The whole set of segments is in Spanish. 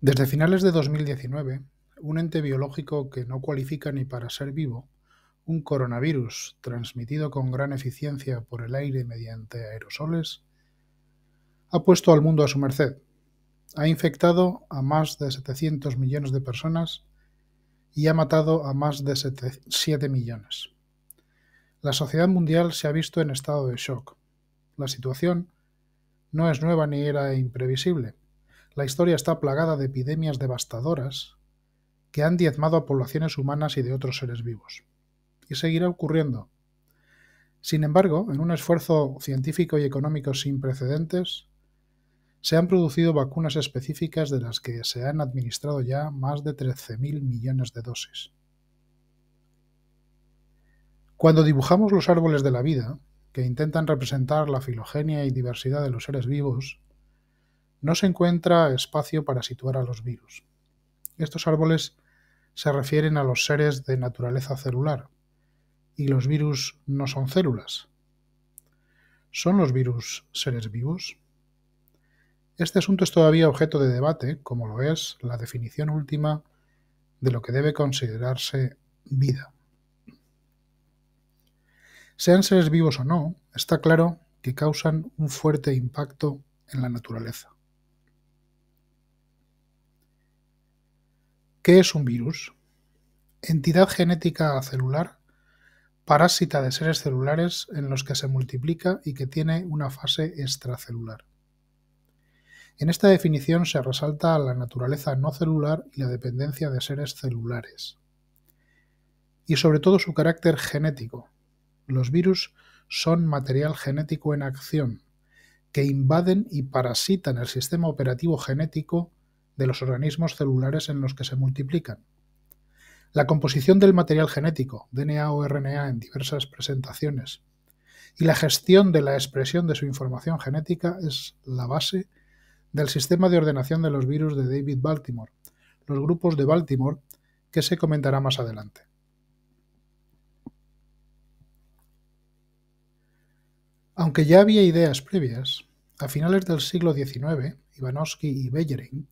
Desde finales de 2019, un ente biológico que no cualifica ni para ser vivo, un coronavirus transmitido con gran eficiencia por el aire mediante aerosoles, ha puesto al mundo a su merced. Ha infectado a más de 700 millones de personas y ha matado a más de 7 millones. La sociedad mundial se ha visto en estado de shock. La situación no es nueva ni era imprevisible la historia está plagada de epidemias devastadoras que han diezmado a poblaciones humanas y de otros seres vivos. Y seguirá ocurriendo. Sin embargo, en un esfuerzo científico y económico sin precedentes, se han producido vacunas específicas de las que se han administrado ya más de 13.000 millones de dosis. Cuando dibujamos los árboles de la vida, que intentan representar la filogenia y diversidad de los seres vivos, no se encuentra espacio para situar a los virus. Estos árboles se refieren a los seres de naturaleza celular, y los virus no son células. ¿Son los virus seres vivos? Este asunto es todavía objeto de debate, como lo es la definición última de lo que debe considerarse vida. Sean seres vivos o no, está claro que causan un fuerte impacto en la naturaleza. ¿Qué es un virus? Entidad genética celular, parásita de seres celulares en los que se multiplica y que tiene una fase extracelular. En esta definición se resalta la naturaleza no celular y la dependencia de seres celulares. Y sobre todo su carácter genético. Los virus son material genético en acción, que invaden y parasitan el sistema operativo genético de los organismos celulares en los que se multiplican. La composición del material genético, DNA o RNA en diversas presentaciones, y la gestión de la expresión de su información genética es la base del sistema de ordenación de los virus de David Baltimore, los grupos de Baltimore, que se comentará más adelante. Aunque ya había ideas previas, a finales del siglo XIX, Ivanovsky y Bellerin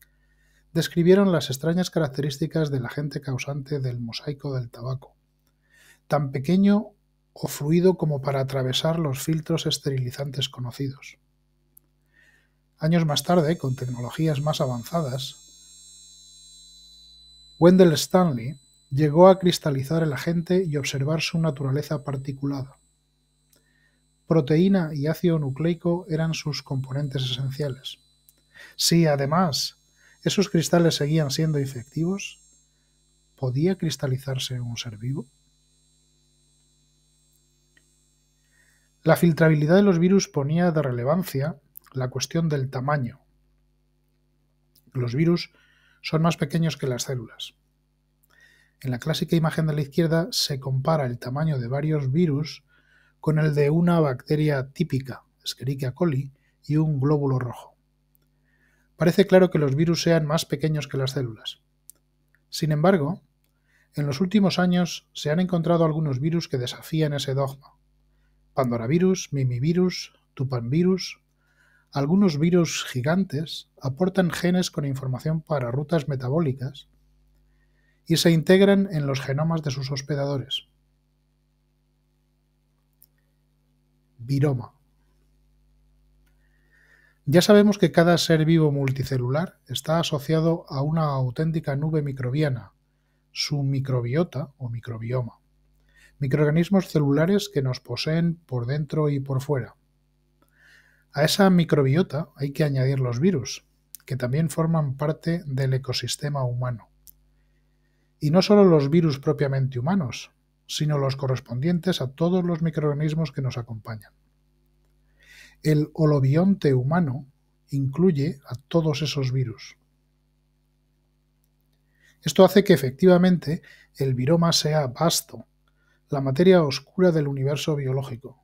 describieron las extrañas características del agente causante del mosaico del tabaco, tan pequeño o fluido como para atravesar los filtros esterilizantes conocidos. Años más tarde, con tecnologías más avanzadas, Wendell Stanley llegó a cristalizar el agente y observar su naturaleza particulada. Proteína y ácido nucleico eran sus componentes esenciales. Si además ¿Esos cristales seguían siendo efectivos? ¿Podía cristalizarse un ser vivo? La filtrabilidad de los virus ponía de relevancia la cuestión del tamaño. Los virus son más pequeños que las células. En la clásica imagen de la izquierda se compara el tamaño de varios virus con el de una bacteria típica, Escherichia coli, y un glóbulo rojo parece claro que los virus sean más pequeños que las células. Sin embargo, en los últimos años se han encontrado algunos virus que desafían ese dogma. Pandoravirus, mimivirus, tupanvirus. Algunos virus gigantes aportan genes con información para rutas metabólicas y se integran en los genomas de sus hospedadores. Viroma. Ya sabemos que cada ser vivo multicelular está asociado a una auténtica nube microbiana, su microbiota o microbioma, microorganismos celulares que nos poseen por dentro y por fuera. A esa microbiota hay que añadir los virus, que también forman parte del ecosistema humano. Y no solo los virus propiamente humanos, sino los correspondientes a todos los microorganismos que nos acompañan. El holobionte humano incluye a todos esos virus. Esto hace que efectivamente el viroma sea vasto, la materia oscura del universo biológico.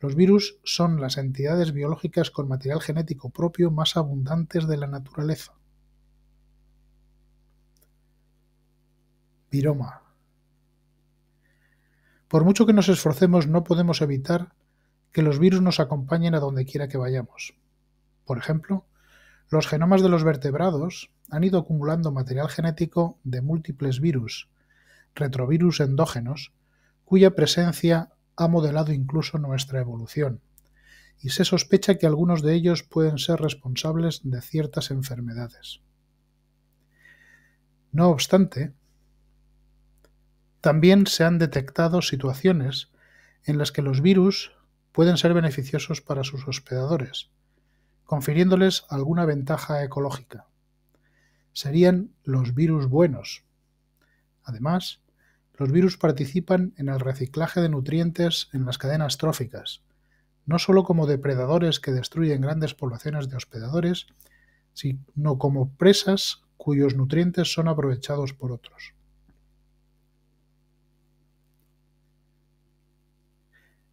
Los virus son las entidades biológicas con material genético propio más abundantes de la naturaleza. Viroma. Por mucho que nos esforcemos no podemos evitar que los virus nos acompañen a donde quiera que vayamos. Por ejemplo, los genomas de los vertebrados han ido acumulando material genético de múltiples virus, retrovirus endógenos, cuya presencia ha modelado incluso nuestra evolución, y se sospecha que algunos de ellos pueden ser responsables de ciertas enfermedades. No obstante, también se han detectado situaciones en las que los virus pueden ser beneficiosos para sus hospedadores, confiriéndoles alguna ventaja ecológica. Serían los virus buenos. Además, los virus participan en el reciclaje de nutrientes en las cadenas tróficas, no solo como depredadores que destruyen grandes poblaciones de hospedadores, sino como presas cuyos nutrientes son aprovechados por otros.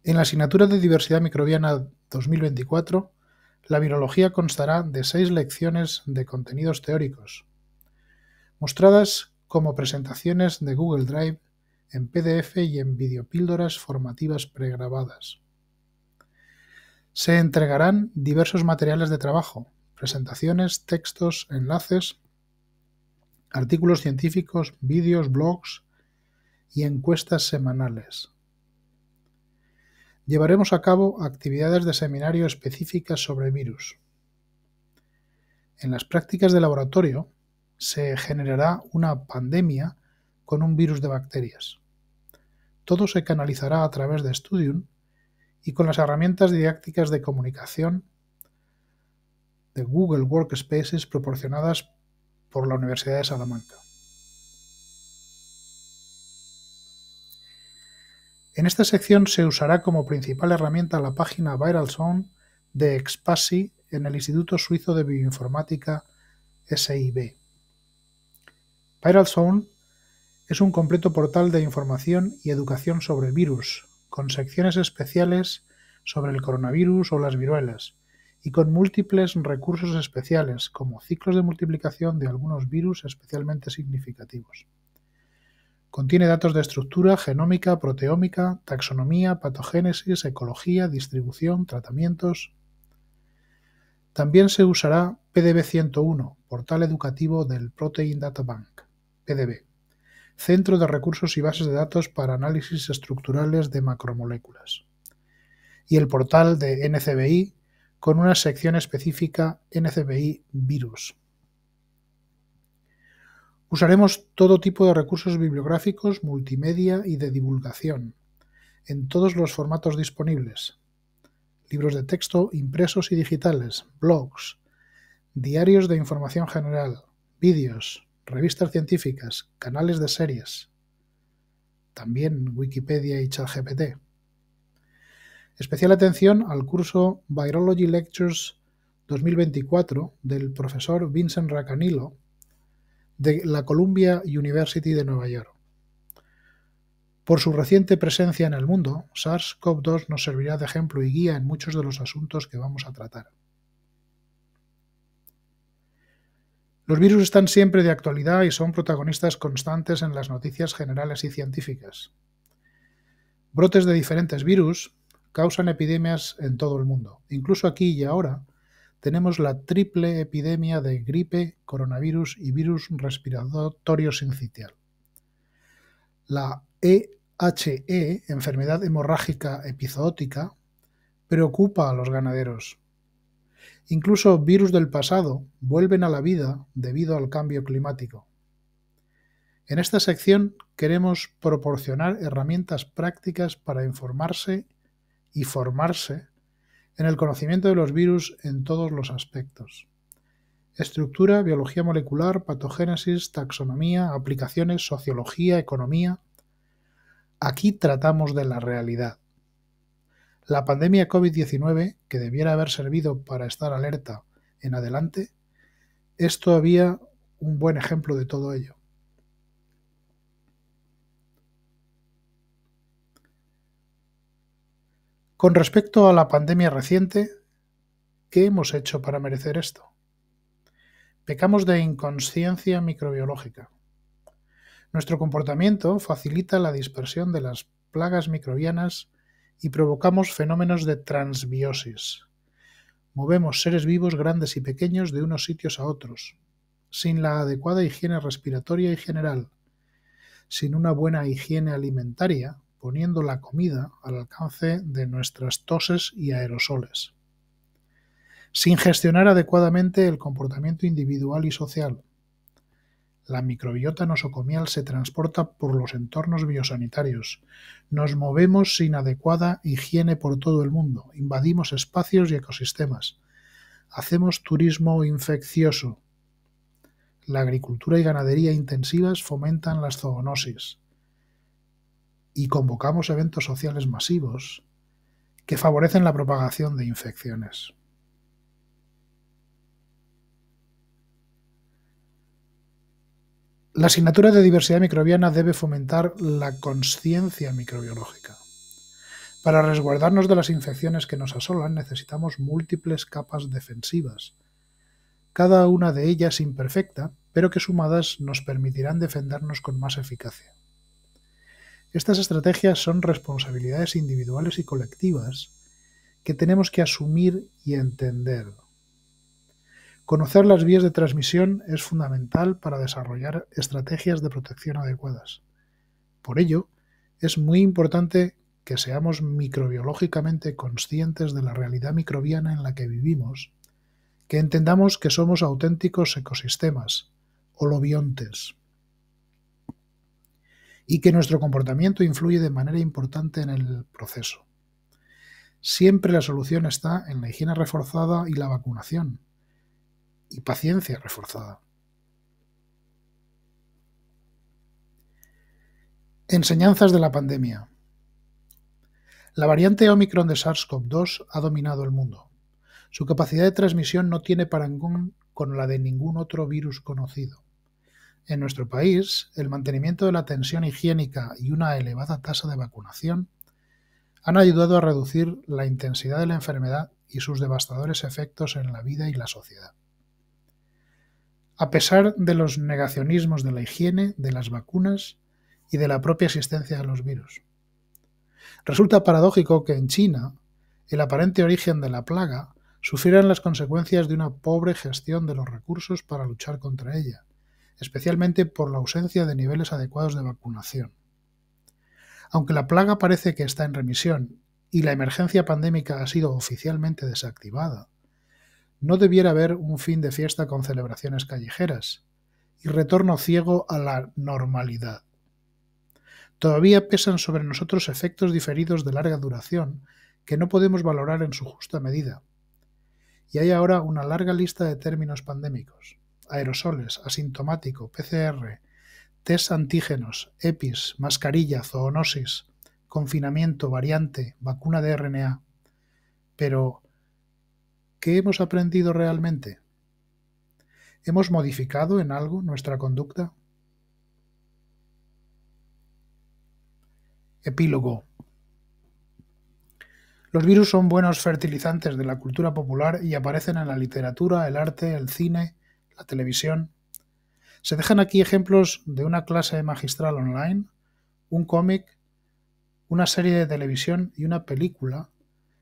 En la asignatura de Diversidad Microbiana 2024, la virología constará de seis lecciones de contenidos teóricos, mostradas como presentaciones de Google Drive en PDF y en videopíldoras formativas pregrabadas. Se entregarán diversos materiales de trabajo, presentaciones, textos, enlaces, artículos científicos, vídeos, blogs y encuestas semanales llevaremos a cabo actividades de seminario específicas sobre virus. En las prácticas de laboratorio se generará una pandemia con un virus de bacterias. Todo se canalizará a través de Studium y con las herramientas didácticas de comunicación de Google Workspaces proporcionadas por la Universidad de Salamanca. En esta sección se usará como principal herramienta la página ViralZone de Expasi en el Instituto Suizo de Bioinformática SIB. ViralZone es un completo portal de información y educación sobre virus, con secciones especiales sobre el coronavirus o las viruelas, y con múltiples recursos especiales, como ciclos de multiplicación de algunos virus especialmente significativos. Contiene datos de estructura, genómica, proteómica, taxonomía, patogénesis, ecología, distribución, tratamientos. También se usará PDB 101, portal educativo del Protein Data Bank, PDB, centro de recursos y bases de datos para análisis estructurales de macromoléculas, y el portal de NCBI con una sección específica NCBI Virus. Usaremos todo tipo de recursos bibliográficos, multimedia y de divulgación, en todos los formatos disponibles. Libros de texto impresos y digitales, blogs, diarios de información general, vídeos, revistas científicas, canales de series. También Wikipedia y ChatGPT. Especial atención al curso Virology Lectures 2024 del profesor Vincent Racanillo de la Columbia University de Nueva York. Por su reciente presencia en el mundo, SARS-CoV-2 nos servirá de ejemplo y guía en muchos de los asuntos que vamos a tratar. Los virus están siempre de actualidad y son protagonistas constantes en las noticias generales y científicas. Brotes de diferentes virus causan epidemias en todo el mundo, incluso aquí y ahora, tenemos la triple epidemia de gripe, coronavirus y virus respiratorio sincitial. La EHE, e, enfermedad hemorrágica epizootica, preocupa a los ganaderos. Incluso virus del pasado vuelven a la vida debido al cambio climático. En esta sección queremos proporcionar herramientas prácticas para informarse y formarse en el conocimiento de los virus en todos los aspectos. Estructura, biología molecular, patogénesis, taxonomía, aplicaciones, sociología, economía. Aquí tratamos de la realidad. La pandemia COVID-19, que debiera haber servido para estar alerta en adelante, es todavía un buen ejemplo de todo ello. Con respecto a la pandemia reciente, ¿qué hemos hecho para merecer esto? Pecamos de inconsciencia microbiológica. Nuestro comportamiento facilita la dispersión de las plagas microbianas y provocamos fenómenos de transbiosis. Movemos seres vivos grandes y pequeños de unos sitios a otros, sin la adecuada higiene respiratoria y general, sin una buena higiene alimentaria poniendo la comida al alcance de nuestras toses y aerosoles, sin gestionar adecuadamente el comportamiento individual y social. La microbiota nosocomial se transporta por los entornos biosanitarios. Nos movemos sin adecuada higiene por todo el mundo, invadimos espacios y ecosistemas. Hacemos turismo infeccioso. La agricultura y ganadería intensivas fomentan las zoonosis y convocamos eventos sociales masivos que favorecen la propagación de infecciones. La asignatura de diversidad microbiana debe fomentar la conciencia microbiológica. Para resguardarnos de las infecciones que nos asolan necesitamos múltiples capas defensivas, cada una de ellas imperfecta, pero que sumadas nos permitirán defendernos con más eficacia. Estas estrategias son responsabilidades individuales y colectivas que tenemos que asumir y entender. Conocer las vías de transmisión es fundamental para desarrollar estrategias de protección adecuadas. Por ello, es muy importante que seamos microbiológicamente conscientes de la realidad microbiana en la que vivimos, que entendamos que somos auténticos ecosistemas, holobiontes y que nuestro comportamiento influye de manera importante en el proceso. Siempre la solución está en la higiene reforzada y la vacunación, y paciencia reforzada. Enseñanzas de la pandemia. La variante Omicron de SARS-CoV-2 ha dominado el mundo. Su capacidad de transmisión no tiene parangón con la de ningún otro virus conocido. En nuestro país, el mantenimiento de la tensión higiénica y una elevada tasa de vacunación han ayudado a reducir la intensidad de la enfermedad y sus devastadores efectos en la vida y la sociedad. A pesar de los negacionismos de la higiene, de las vacunas y de la propia existencia de los virus. Resulta paradójico que en China el aparente origen de la plaga sufrieran las consecuencias de una pobre gestión de los recursos para luchar contra ella, especialmente por la ausencia de niveles adecuados de vacunación. Aunque la plaga parece que está en remisión y la emergencia pandémica ha sido oficialmente desactivada, no debiera haber un fin de fiesta con celebraciones callejeras y retorno ciego a la normalidad. Todavía pesan sobre nosotros efectos diferidos de larga duración que no podemos valorar en su justa medida. Y hay ahora una larga lista de términos pandémicos aerosoles, asintomático, PCR, test antígenos, EPIs, mascarilla, zoonosis, confinamiento, variante, vacuna de RNA. Pero, ¿qué hemos aprendido realmente? ¿Hemos modificado en algo nuestra conducta? Epílogo. Los virus son buenos fertilizantes de la cultura popular y aparecen en la literatura, el arte, el cine la televisión. Se dejan aquí ejemplos de una clase magistral online, un cómic, una serie de televisión y una película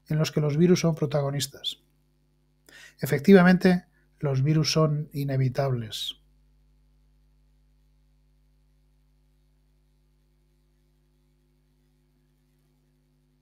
en los que los virus son protagonistas. Efectivamente, los virus son inevitables.